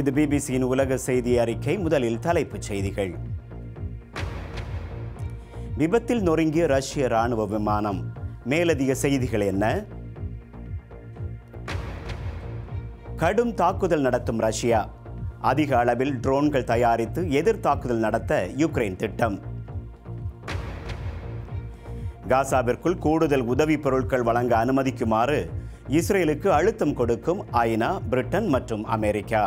இது பிபிசியின் உலக செய்தி அறிக்கை முதலில் தலைப்புச் செய்திகள் விபத்தில் நொறுங்கிய ரஷ்ய ராணுவ விமானம் மேலதிக செய்திகள் என்ன கடும் தாக்குதல் நடத்தும் ரஷ்யா அதிக அளவில் ட்ரோன்கள் தயாரித்து எதிர் தாக்குதல் நடத்த யுக்ரைன் திட்டம் காசாவிற்குள் கூடுதல் உதவி பொருட்கள் வழங்க அனுமதிக்குமாறு இஸ்ரேலுக்கு அழுத்தம் கொடுக்கும் ஐநா பிரிட்டன் மற்றும் அமெரிக்கா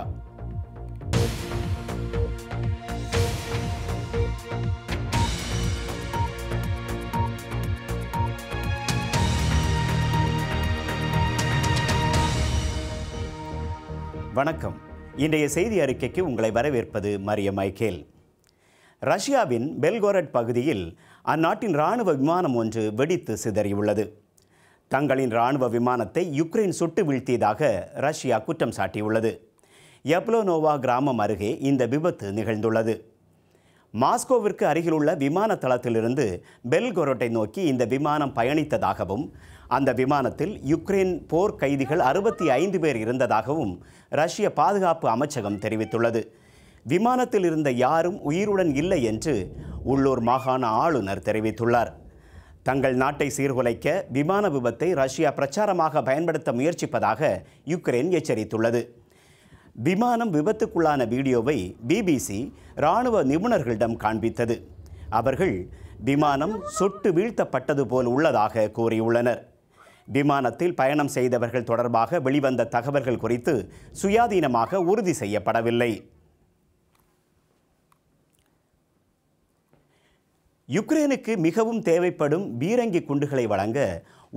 வணக்கம் இன்றைய செய்தி அறிக்கைக்கு உங்களை வரவேற்பது மரிய மைக்கேல் ரஷ்யாவின் பெல்கோரட் பகுதியில் அந்நாட்டின் இராணுவ விமானம் ஒன்று வெடித்து சிதறியுள்ளது தங்களின் இராணுவ விமானத்தை யுக்ரைன் சுட்டு வீழ்த்தியதாக ரஷ்யா குற்றம் சாட்டியுள்ளது எப்லோனோவா கிராமம் அருகே இந்த விபத்து நிகழ்ந்துள்ளது மாஸ்கோவிற்கு அருகிலுள்ள விமான தளத்திலிருந்து பெல்கொரோட்டை நோக்கி இந்த விமானம் பயணித்ததாகவும் அந்த விமானத்தில் யுக்ரைன் போர் கைதிகள் அறுபத்தி ஐந்து பேர் இருந்ததாகவும் ரஷ்ய பாதுகாப்பு அமைச்சகம் தெரிவித்துள்ளது விமானத்தில் இருந்த யாரும் உயிருடன் இல்லை என்று உள்ளூர் மாகாண ஆளுநர் தெரிவித்துள்ளார் தங்கள் நாட்டை சீர்குலைக்க விமான விபத்தை ரஷ்யா பிரச்சாரமாக பயன்படுத்த முயற்சிப்பதாக யுக்ரைன் எச்சரித்துள்ளது விமானம் விபத்துக்குள்ளான வீடியோவை பிபிசி இராணுவ நிபுணர்களிடம் காண்பித்தது அவர்கள் விமானம் சொட்டு வீழ்த்தப்பட்டது போல் உள்ளதாக கூறியுள்ளனர் விமானத்தில் பயணம் செய்தவர்கள் தொடர்பாக வெளிவந்த தகவல்கள் குறித்து சுயாதீனமாக உறுதி செய்யப்படவில்லை யுக்ரைனுக்கு மிகவும் தேவைப்படும் பீரங்கி குண்டுகளை வழங்க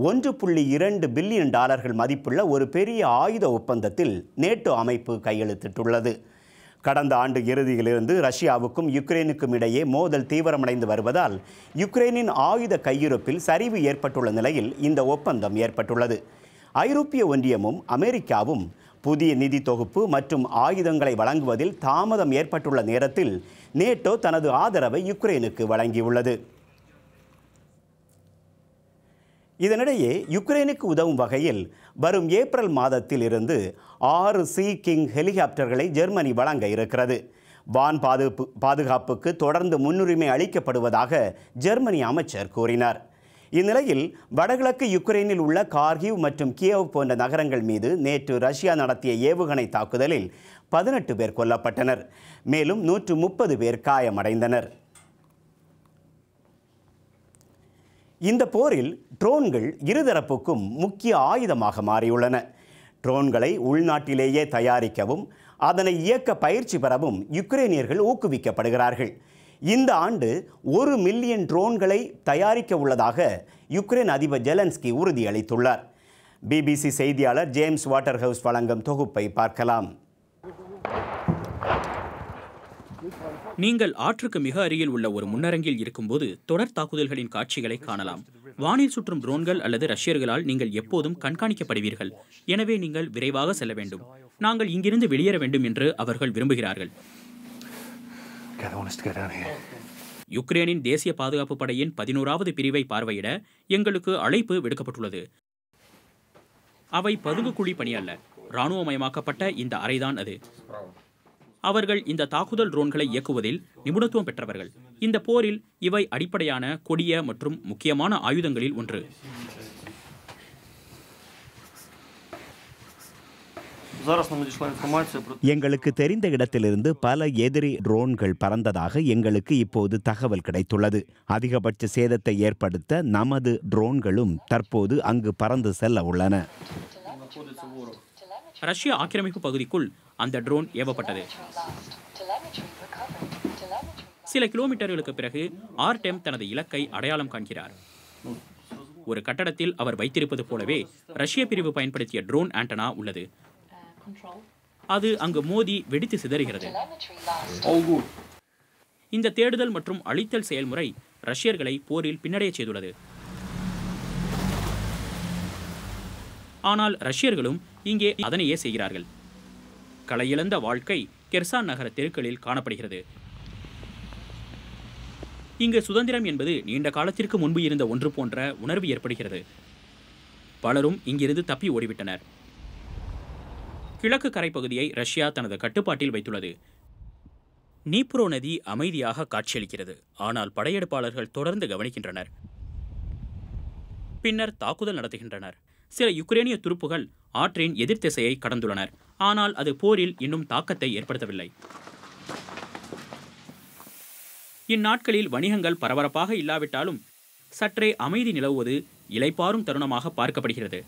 ஒன்று புள்ளி இரண்டு பில்லியன் டாலர்கள் மதிப்புள்ள ஒரு பெரிய ஆயுத ஒப்பந்தத்தில் நேட்டோ அமைப்பு கையெழுத்திட்டுள்ளது கடந்த ஆண்டு இறுதியிலிருந்து ரஷ்யாவுக்கும் யுக்ரைனுக்கும் இடையே மோதல் தீவிரமடைந்து வருவதால் யுக்ரைனின் ஆயுத கையிருப்பில் சரிவு ஏற்பட்டுள்ள நிலையில் இந்த ஒப்பந்தம் ஏற்பட்டுள்ளது ஐரோப்பிய ஒன்றியமும் அமெரிக்காவும் புதிய நிதி தொகுப்பு மற்றும் ஆயுதங்களை வழங்குவதில் தாமதம் ஏற்பட்டுள்ள நேரத்தில் நேட்டோ தனது ஆதரவை யுக்ரைனுக்கு வழங்கியுள்ளது இதனிடையே யுக்ரைனுக்கு உதவும் வகையில் வரும் ஏப்ரல் மாதத்தில் இருந்து ஆறு சி கிங் ஹெலிகாப்டர்களை ஜெர்மனி வழங்க இருக்கிறது வான் பாதுகாப்புக்கு தொடர்ந்து முன்னுரிமை அளிக்கப்படுவதாக ஜெர்மனி அமைச்சர் கூறினார் இந்நிலையில் வடகிழக்கு யுக்ரைனில் உள்ள கார்கிவ் மற்றும் கியவ் போன்ற நகரங்கள் மீது நேற்று ரஷ்யா நடத்திய ஏவுகணை தாக்குதலில் பதினெட்டு பேர் கொல்லப்பட்டனர் மேலும் நூற்று முப்பது பேர் காயமடைந்தனர் இந்த போரில் ட்ரோன்கள் இருதரப்புக்கும் முக்கிய ஆயுதமாக மாறியுள்ளன ட்ரோன்களை உள்நாட்டிலேயே தயாரிக்கவும் அதனை இயக்க பயிற்சி பெறவும் யுக்ரைனியர்கள் ஊக்குவிக்கப்படுகிறார்கள் இந்த ஆண்டு ஒரு மில்லியன் ட்ரோன்களை தயாரிக்க உள்ளதாக யுக்ரைன் அதிபர் ஜெலன்ஸ்கி உறுதியளித்துள்ளார் பிபிசி செய்தியாளர் ஜேம்ஸ் வாட்டர் ஹவுஸ் வழங்கும் தொகுப்பை பார்க்கலாம் நீங்கள் ஆற்றுக்கு மிக அருகில் உள்ள ஒரு முன்னரங்கில் இருக்கும்போது தொடர் தாக்குதல்களின் காட்சிகளை காணலாம் வானில் சுற்றும் ட்ரோன்கள் அல்லது ரஷ்யர்களால் நீங்கள் எப்போதும் கண்காணிக்கப்படுவீர்கள் எனவே நீங்கள் விரைவாக செல்ல வேண்டும் நாங்கள் இங்கிருந்து வெளியேற வேண்டும் என்று அவர்கள் விரும்புகிறார்கள் யுக்ரைனின் யுக்ரேனின் தேசிய பாதுகாப்பு படையின் பதினோராவது பிரிவை பார்வையிட எங்களுக்கு அழைப்பு விடுக்கப்பட்டுள்ளது அவை பதுங்கு குழி பணி அல்ல இராணுவமயமாக்கப்பட்ட இந்த அறைதான் அது அவர்கள் இந்த தாக்குதல் ட்ரோன்களை இயக்குவதில் நிபுணத்துவம் பெற்றவர்கள் இந்த போரில் இவை அடிப்படையான கொடிய மற்றும் முக்கியமான ஆயுதங்களில் ஒன்று எங்களுக்கு தெரிந்த இடத்திலிருந்து பல எதிரி ட்ரோன்கள் பறந்ததாக எங்களுக்கு இப்போது தகவல் கிடைத்துள்ளது அதிகபட்ச சேதத்தை ஏற்படுத்த நமது ட்ரோன்களும் தற்போது அங்கு பறந்து செல்ல உள்ளன ரஷ்ய ஆக்கிரமிப்பு பகுதிக்குள் அந்த ட்ரோன் ஏவப்பட்டது சில கிலோமீட்டர்களுக்கு பிறகு ஆர்டெம் தனது இலக்கை அடையாளம் காண்கிறார் ஒரு கட்டடத்தில் அவர் வைத்திருப்பது போலவே ரஷ்ய பிரிவு பயன்படுத்திய ட்ரோன் ஆண்டனா உள்ளது அது அங்கு மோதி வெடித்து சிதறுகிறது இந்த தேடுதல் மற்றும் அழித்தல் செயல்முறை ரஷ்யர்களை போரில் பின்னடைய செய்துள்ளது ஆனால் ரஷ்யர்களும் இங்கே அதனையே செய்கிறார்கள் கலையிழந்த வாழ்க்கை கெர்சான் நகர தெருக்களில் காணப்படுகிறது இங்கு சுதந்திரம் என்பது நீண்ட காலத்திற்கு முன்பு இருந்த ஒன்று போன்ற உணர்வு ஏற்படுகிறது பலரும் இங்கிருந்து தப்பி ஓடிவிட்டனர் கிழக்கு கரைப்பகுதியை ரஷ்யா தனது கட்டுப்பாட்டில் வைத்துள்ளது நீப்ரோ நதி அமைதியாக காட்சியளிக்கிறது ஆனால் படையெடுப்பாளர்கள் தொடர்ந்து கவனிக்கின்றனர் பின்னர் தாக்குதல் நடத்துகின்றனர் சில யுக்ரேனிய துருப்புகள் ஆற்றின் எதிர்த்திசையை கடந்துள்ளனர் ஆனால் அது போரில் இன்னும் தாக்கத்தை ஏற்படுத்தவில்லை இந்நாட்களில் வணிகங்கள் பரபரப்பாக இல்லாவிட்டாலும் சற்றே அமைதி நிலவுவது இலைப்பாரும் தருணமாக பார்க்கப்படுகிறது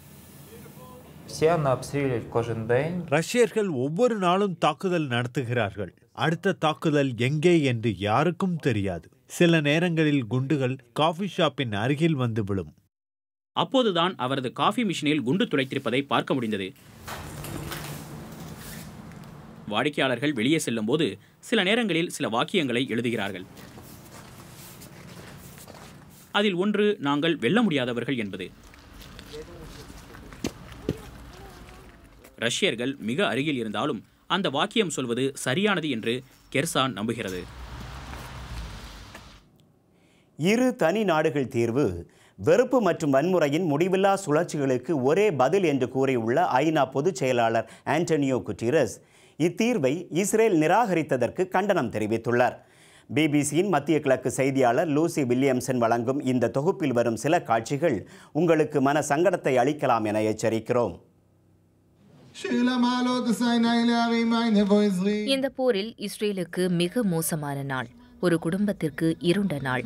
ரஷ்யர்கள் ஒவ்வொரு நாளும் தாக்குதல் நடத்துகிறார்கள் அடுத்த தாக்குதல் எங்கே என்று யாருக்கும் தெரியாது சில நேரங்களில் குண்டுகள் காஃபி ஷாப்பின் அருகில் வந்து விழும் அப்போதுதான் அவரது காஃபி மிஷினில் குண்டு துளைத்திருப்பதை பார்க்க முடிந்தது வாடிக்கையாளர்கள் வெளியே செல்லும் போது சில நேரங்களில் சில வாக்கியங்களை எழுதுகிறார்கள் அதில் ஒன்று நாங்கள் வெல்ல முடியாதவர்கள் என்பது ரஷ்யர்கள் மிக அருகில் இருந்தாலும் அந்த வாக்கியம் சொல்வது சரியானது என்று கெர்சான் நம்புகிறது இரு தனி நாடுகள் தீர்வு வெறுப்பு மற்றும் வன்முறையின் முடிவில்லா சுழற்சிகளுக்கு ஒரே பதில் என்று கூறியுள்ள ஐநா பொதுச் செயலாளர் ஆண்டனியோ குட்டிரஸ் இத்தீர்வை இஸ்ரேல் நிராகரித்ததற்கு கண்டனம் தெரிவித்துள்ளார் பிபிசியின் மத்திய கிழக்கு செய்தியாளர் லூசி வில்லியம்சன் வழங்கும் இந்த தொகுப்பில் வரும் சில காட்சிகள் உங்களுக்கு மன சங்கடத்தை அளிக்கலாம் என எச்சரிக்கிறோம் இந்த போரில் இஸ்ரேலுக்கு மிக மோசமான நாள் ஒரு குடும்பத்திற்கு இருண்ட நாள்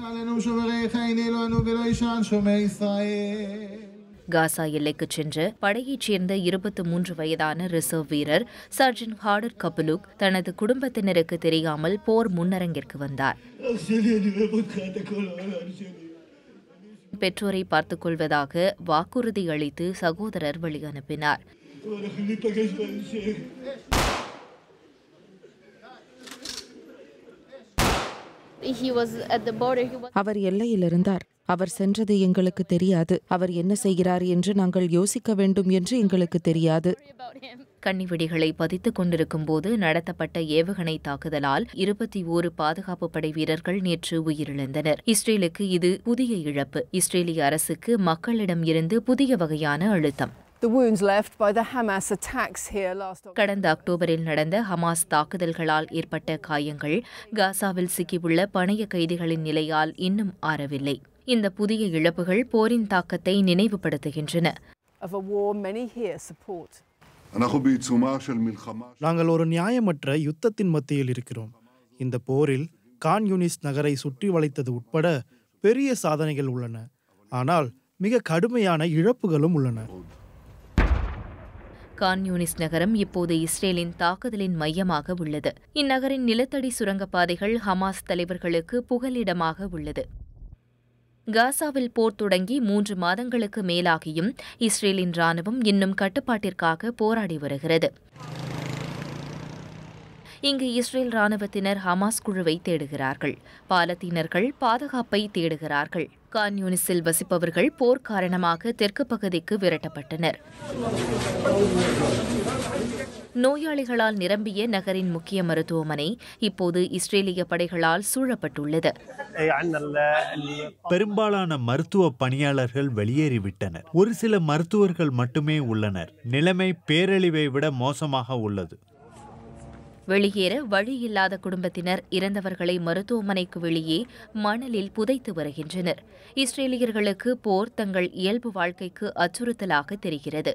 காசா எல்லைக்கு சென்ற படையைச் சேர்ந்த இருபத்தி மூன்று வயதான ரிசர்வ் வீரர் சர்ஜன் ஹார்டர் கபலுக் தனது குடும்பத்தினருக்கு தெரியாமல் போர் முன்னரங்கிற்கு வந்தார் பெற்றோரை பார்த்துக் கொள்வதாக வாக்குறுதி அளித்து சகோதரர் வழி அனுப்பினார் ואנחנו ניפגש בהמשך. அவர் எல்லையில் இருந்தார் அவர் சென்றது எங்களுக்கு தெரியாது அவர் என்ன செய்கிறார் என்று நாங்கள் யோசிக்க வேண்டும் என்று எங்களுக்கு தெரியாது கன்னிவெடிகளை பதித்துக் கொண்டிருக்கும் போது நடத்தப்பட்ட ஏவுகணை தாக்குதலால் இருபத்தி ஓரு பாதுகாப்பு படை வீரர்கள் நேற்று உயிரிழந்தனர் இஸ்ரேலுக்கு இது புதிய இழப்பு இஸ்ரேலிய அரசுக்கு மக்களிடம் இருந்து புதிய வகையான அழுத்தம் கடந்த அக்டோபரில் நடந்த ஹமாஸ் தாக்குதல்களால் ஏற்பட்ட காயங்கள் காசாவில் சிக்கியுள்ள பணைய கைதிகளின் நிலையால் இன்னும் ஆறவில்லை இந்த புதிய இழப்புகள் போரின் தாக்கத்தை நினைவுபடுத்துகின்றன நாங்கள் ஒரு நியாயமற்ற யுத்தத்தின் மத்தியில் இருக்கிறோம் இந்த போரில் கான் யூனிஸ் நகரை சுற்றி வளைத்தது உட்பட பெரிய சாதனைகள் உள்ளன ஆனால் மிக கடுமையான இழப்புகளும் உள்ளன கான் யூனிஸ் நகரம் இப்போது இஸ்ரேலின் தாக்குதலின் மையமாக உள்ளது இந்நகரின் நிலத்தடி சுரங்கப்பாதைகள் ஹமாஸ் தலைவர்களுக்கு புகலிடமாக உள்ளது காசாவில் போர் தொடங்கி மூன்று மாதங்களுக்கு மேலாகியும் இஸ்ரேலின் ராணுவம் இன்னும் கட்டுப்பாட்டிற்காக போராடி வருகிறது இங்கு இஸ்ரேல் ராணுவத்தினர் ஹமாஸ் குழுவை தேடுகிறார்கள் பாலத்தீனர்கள் பாதுகாப்பை தேடுகிறார்கள் கான் யூனிஸில் வசிப்பவர்கள் போர் காரணமாக தெற்கு பகுதிக்கு விரட்டப்பட்டனர் நோயாளிகளால் நிரம்பிய நகரின் முக்கிய மருத்துவமனை இப்போது இஸ்ரேலிய படைகளால் சூழப்பட்டுள்ளது பெரும்பாலான மருத்துவ பணியாளர்கள் வெளியேறிவிட்டனர் ஒரு சில மருத்துவர்கள் மட்டுமே உள்ளனர் நிலைமை பேரழிவை விட மோசமாக உள்ளது வெளியேற வழியில்லாத குடும்பத்தினர் இறந்தவர்களை மருத்துவமனைக்கு வெளியே மணலில் புதைத்து வருகின்றனர் இஸ்ரேலியர்களுக்கு போர் தங்கள் இயல்பு வாழ்க்கைக்கு அச்சுறுத்தலாக தெரிகிறது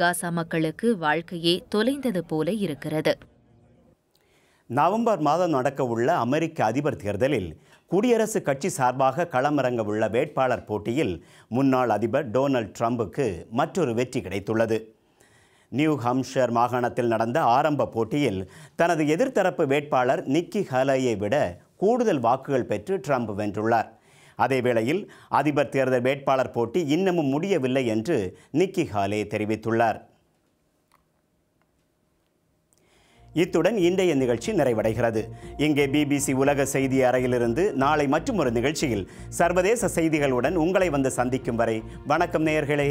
காசா மக்களுக்கு வாழ்க்கையே தொலைந்தது போல இருக்கிறது நவம்பர் மாதம் நடக்கவுள்ள அமெரிக்க அதிபர் தேர்தலில் குடியரசுக் கட்சி சார்பாக களமிறங்க உள்ள வேட்பாளர் போட்டியில் முன்னாள் அதிபர் டொனால்ட் ட்ரம்புக்கு மற்றொரு வெற்றி கிடைத்துள்ளது நியூ ஹம்ஷர் மாகாணத்தில் நடந்த ஆரம்ப போட்டியில் தனது எதிர்த்தரப்பு வேட்பாளர் நிக்கி ஹலையை விட கூடுதல் வாக்குகள் பெற்று ட்ரம்ப் வென்றுள்ளார் அதேவேளையில் அதிபர் தேர்தல் வேட்பாளர் போட்டி இன்னமும் முடியவில்லை என்று நிக்கி ஹாலே தெரிவித்துள்ளார் இத்துடன் இன்றைய நிகழ்ச்சி நிறைவடைகிறது இங்கே பிபிசி உலக செய்தி அறையிலிருந்து நாளை மற்றும் ஒரு நிகழ்ச்சியில் சர்வதேச செய்திகளுடன் உங்களை வந்து சந்திக்கும் வரை வணக்கம் நேயர்களே